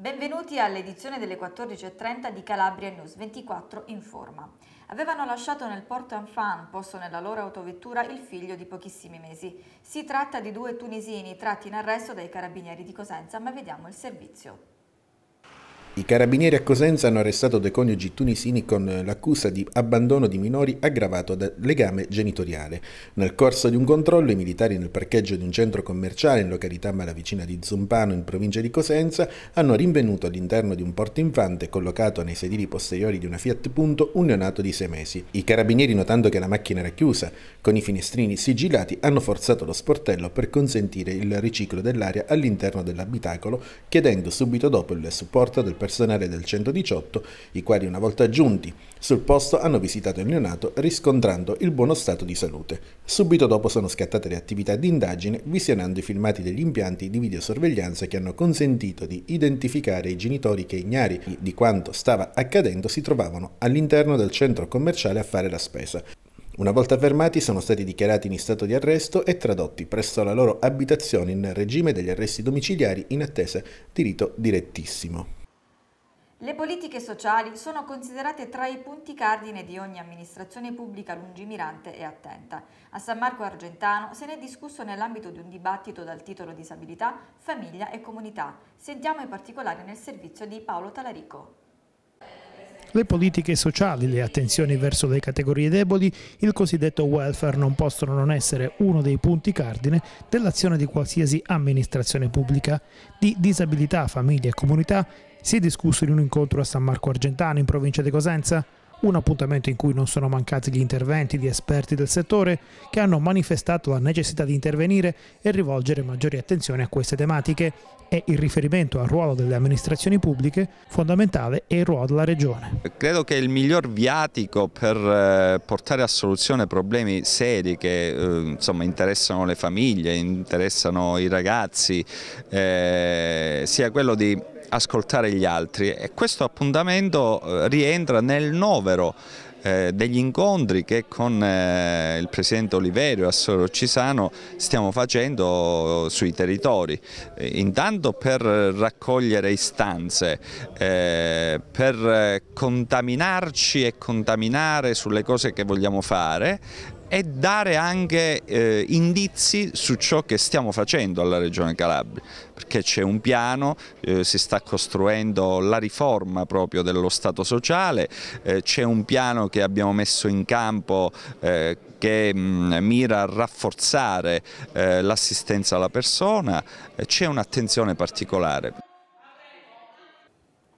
Benvenuti all'edizione delle 14.30 di Calabria News 24 in forma. Avevano lasciato nel porto Anfan, posto nella loro autovettura, il figlio di pochissimi mesi. Si tratta di due tunisini tratti in arresto dai carabinieri di Cosenza, ma vediamo il servizio. I carabinieri a Cosenza hanno arrestato due coniugi tunisini con l'accusa di abbandono di minori aggravato da legame genitoriale. Nel corso di un controllo, i militari nel parcheggio di un centro commerciale in località malavicina di Zumpano, in provincia di Cosenza, hanno rinvenuto all'interno di un porto infante collocato nei sedili posteriori di una Fiat Punto un neonato di sei mesi. I carabinieri, notando che la macchina era chiusa, con i finestrini sigillati, hanno forzato lo sportello per consentire il riciclo dell'aria all'interno dell'abitacolo, chiedendo subito dopo il supporto del personale personale del 118, i quali una volta giunti sul posto hanno visitato il neonato riscontrando il buono stato di salute. Subito dopo sono scattate le attività di indagine visionando i filmati degli impianti di videosorveglianza che hanno consentito di identificare i genitori che ignari di quanto stava accadendo si trovavano all'interno del centro commerciale a fare la spesa. Una volta fermati sono stati dichiarati in stato di arresto e tradotti presso la loro abitazione in regime degli arresti domiciliari in attesa di rito direttissimo. Le politiche sociali sono considerate tra i punti cardine di ogni amministrazione pubblica lungimirante e attenta. A San Marco Argentano se ne è discusso nell'ambito di un dibattito dal titolo Disabilità, Famiglia e Comunità. Sentiamo i particolari nel servizio di Paolo Talarico. Le politiche sociali, le attenzioni verso le categorie deboli, il cosiddetto welfare non possono non essere uno dei punti cardine dell'azione di qualsiasi amministrazione pubblica. Di disabilità, famiglia e comunità si è discusso in un incontro a San Marco Argentano in provincia di Cosenza un appuntamento in cui non sono mancati gli interventi di esperti del settore che hanno manifestato la necessità di intervenire e rivolgere maggiori attenzioni a queste tematiche e il riferimento al ruolo delle amministrazioni pubbliche fondamentale è il ruolo della Regione. Credo che il miglior viatico per eh, portare a soluzione problemi seri che eh, insomma, interessano le famiglie, interessano i ragazzi, eh, sia quello di ascoltare gli altri e questo appuntamento eh, rientra nel novero eh, degli incontri che con eh, il Presidente Oliverio e Assoro Cisano stiamo facendo sui territori, intanto per raccogliere istanze, per contaminarci e contaminare sulle cose che vogliamo fare e dare anche eh, indizi su ciò che stiamo facendo alla Regione Calabria, perché c'è un piano, eh, si sta costruendo la riforma proprio dello Stato sociale, eh, c'è un piano che abbiamo messo in campo eh, che mh, mm, mira a rafforzare eh, l'assistenza alla persona, c'è un'attenzione particolare.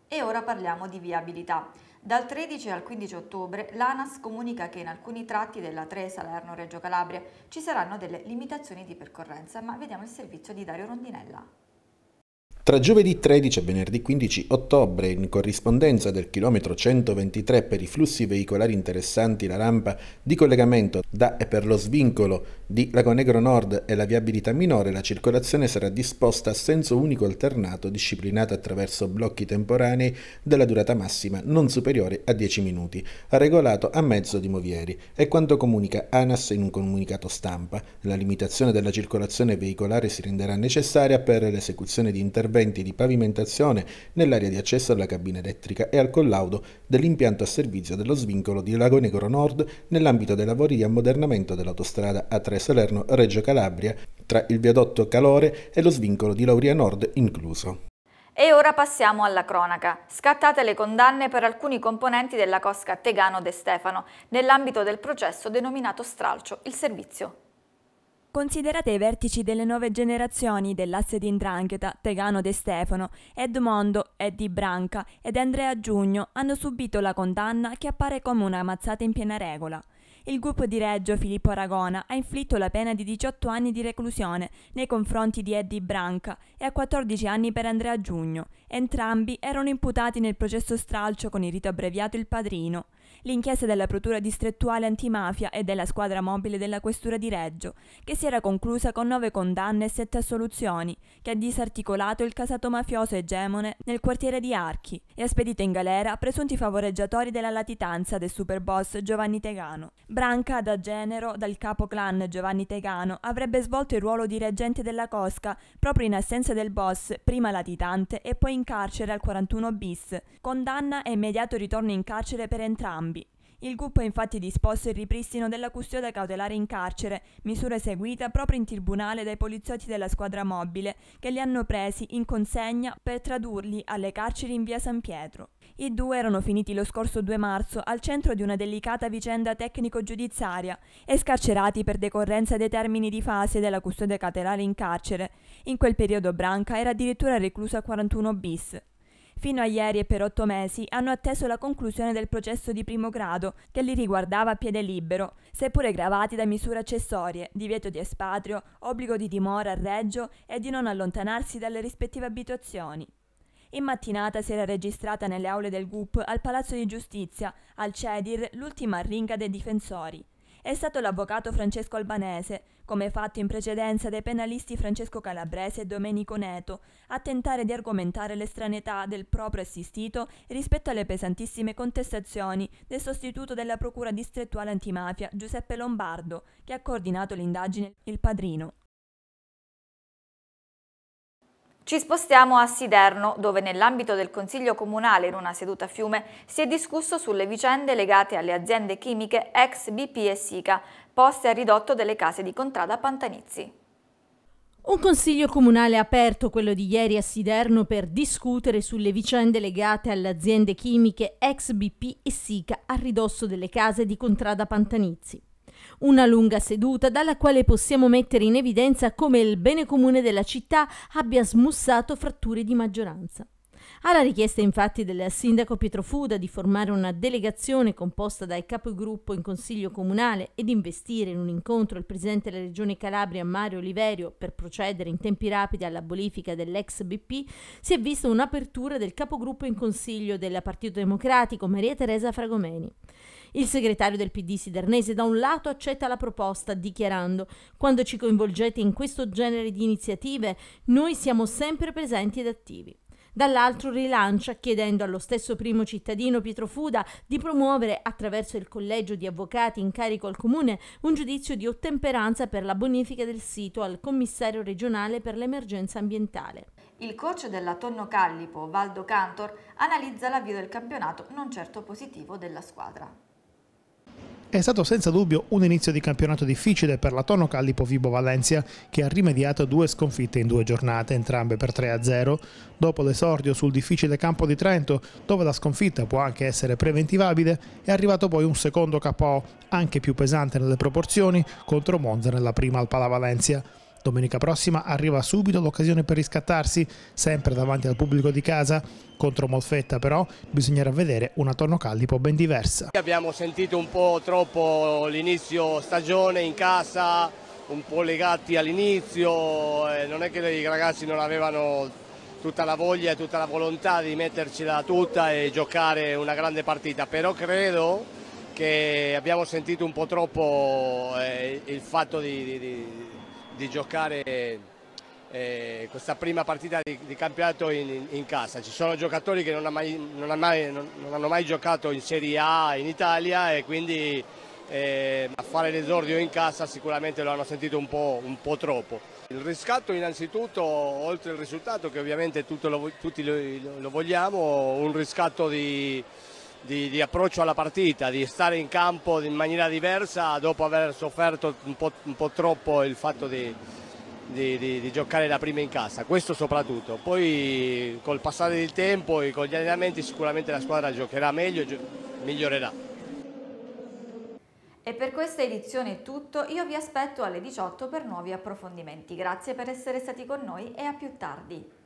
E ora parliamo di viabilità. Dal 13 al 15 ottobre l'ANAS comunica che in alcuni tratti della 3 Salerno-Reggio Calabria ci saranno delle limitazioni di percorrenza, ma vediamo il servizio di Dario Rondinella. Tra giovedì 13 e venerdì 15 ottobre, in corrispondenza del chilometro 123 per i flussi veicolari interessanti la rampa di collegamento da e per lo svincolo di Lago Negro Nord e la viabilità minore, la circolazione sarà disposta a senso unico alternato disciplinata attraverso blocchi temporanei della durata massima non superiore a 10 minuti, regolato a mezzo di movieri. È quanto comunica ANAS in un comunicato stampa. La limitazione della circolazione veicolare si renderà necessaria per l'esecuzione di interventi interventi di pavimentazione nell'area di accesso alla cabina elettrica e al collaudo dell'impianto a servizio dello svincolo di Lago Negro Nord nell'ambito dei lavori di ammodernamento dell'autostrada A3 Salerno-Reggio Calabria, tra il viadotto Calore e lo svincolo di Lauria Nord incluso. E ora passiamo alla cronaca. Scattate le condanne per alcuni componenti della cosca Tegano De Stefano nell'ambito del processo denominato Stralcio, il servizio Considerate i vertici delle nuove generazioni dell'asse di Indrangheta, Tegano De Stefano, Edmondo, Eddie Branca ed Andrea Giugno hanno subito la condanna che appare come una mazzata in piena regola. Il gruppo di Reggio Filippo Aragona ha inflitto la pena di 18 anni di reclusione nei confronti di Eddie Branca e a 14 anni per Andrea Giugno. Entrambi erano imputati nel processo stralcio con il rito abbreviato Il Padrino l'inchiesta della Protura distrettuale antimafia e della squadra mobile della Questura di Reggio, che si era conclusa con nove condanne e sette assoluzioni, che ha disarticolato il casato mafioso egemone nel quartiere di Archi e ha spedito in galera presunti favoreggiatori della latitanza del superboss Giovanni Tegano. Branca da genero dal capo clan Giovanni Tegano avrebbe svolto il ruolo di reggente della Cosca proprio in assenza del boss, prima latitante e poi in carcere al 41 bis, condanna e immediato ritorno in carcere per entrambi il GUP ha infatti disposto il ripristino della custodia cautelare in carcere, misura eseguita proprio in tribunale dai poliziotti della squadra mobile, che li hanno presi in consegna per tradurli alle carceri in via San Pietro. I due erano finiti lo scorso 2 marzo al centro di una delicata vicenda tecnico-giudiziaria e scarcerati per decorrenza dei termini di fase della custodia cautelare in carcere. In quel periodo Branca era addirittura reclusa a 41 bis fino a ieri e per otto mesi hanno atteso la conclusione del processo di primo grado, che li riguardava a piede libero, seppure gravati da misure accessorie, divieto di espatrio, obbligo di dimora a Reggio e di non allontanarsi dalle rispettive abitazioni. In mattinata si era registrata nelle aule del GUP al Palazzo di Giustizia, al CEDIR, l'ultima arringa dei difensori è stato l'avvocato Francesco Albanese, come fatto in precedenza dai penalisti Francesco Calabrese e Domenico Neto, a tentare di argomentare l'estraneità del proprio assistito rispetto alle pesantissime contestazioni del sostituto della Procura distrettuale antimafia Giuseppe Lombardo, che ha coordinato l'indagine Il Padrino. Ci spostiamo a Siderno, dove nell'ambito del Consiglio Comunale in una seduta a fiume si è discusso sulle vicende legate alle aziende chimiche ex BP e Sica, poste a ridotto delle case di contrada Pantanizzi. Un consiglio comunale aperto, quello di ieri a Siderno, per discutere sulle vicende legate alle aziende chimiche ex BP e Sica a ridosso delle case di Contrada Pantanizzi. Una lunga seduta dalla quale possiamo mettere in evidenza come il bene comune della città abbia smussato fratture di maggioranza. Alla richiesta infatti del sindaco Pietro Fuda di formare una delegazione composta dai capogruppo in consiglio comunale ed investire in un incontro il presidente della regione Calabria Mario Oliverio per procedere in tempi rapidi alla bonifica dell'ex BP, si è vista un'apertura del capogruppo in consiglio del Partito Democratico Maria Teresa Fragomeni. Il segretario del PD Sidernese da un lato accetta la proposta dichiarando quando ci coinvolgete in questo genere di iniziative noi siamo sempre presenti ed attivi dall'altro rilancia chiedendo allo stesso primo cittadino Pietro Fuda di promuovere attraverso il collegio di avvocati in carico al comune un giudizio di ottemperanza per la bonifica del sito al commissario regionale per l'emergenza ambientale. Il coach della Tonno Callipo, Valdo Cantor, analizza l'avvio del campionato non certo positivo della squadra. È stato senza dubbio un inizio di campionato difficile per la Tono Callipo Vibo Valencia, che ha rimediato due sconfitte in due giornate, entrambe per 3-0. Dopo l'esordio sul difficile campo di Trento, dove la sconfitta può anche essere preventivabile, è arrivato poi un secondo KO, anche più pesante nelle proporzioni, contro Monza nella prima al Pala Valencia. Domenica prossima arriva subito l'occasione per riscattarsi, sempre davanti al pubblico di casa. Contro Molfetta però bisognerà vedere una torno Tornocallipo ben diversa. Abbiamo sentito un po' troppo l'inizio stagione in casa, un po' legati all'inizio, non è che i ragazzi non avevano tutta la voglia e tutta la volontà di mettercela tutta e giocare una grande partita, però credo che abbiamo sentito un po' troppo eh, il fatto di, di, di di giocare eh, questa prima partita di, di campionato in, in, casa. Ci sono giocatori che non, ha mai, non, ha mai, non, non, hanno mai giocato in Serie A in Italia e quindi eh, a fare l'esordio in casa sicuramente lo hanno sentito un po', un po troppo. Il riscatto innanzitutto, oltre al risultato che ovviamente lo, tutti lo, lo vogliamo, un riscatto di di, di, approccio alla partita, di stare in campo in maniera diversa dopo aver sofferto un po', un po troppo il fatto di, di, di, giocare la prima in casa, questo soprattutto. Poi col passare del tempo e con gli allenamenti sicuramente la squadra giocherà meglio e migliorerà. E per questa edizione è tutto, io vi aspetto alle 18 per nuovi approfondimenti. Grazie per essere stati con noi e a più tardi.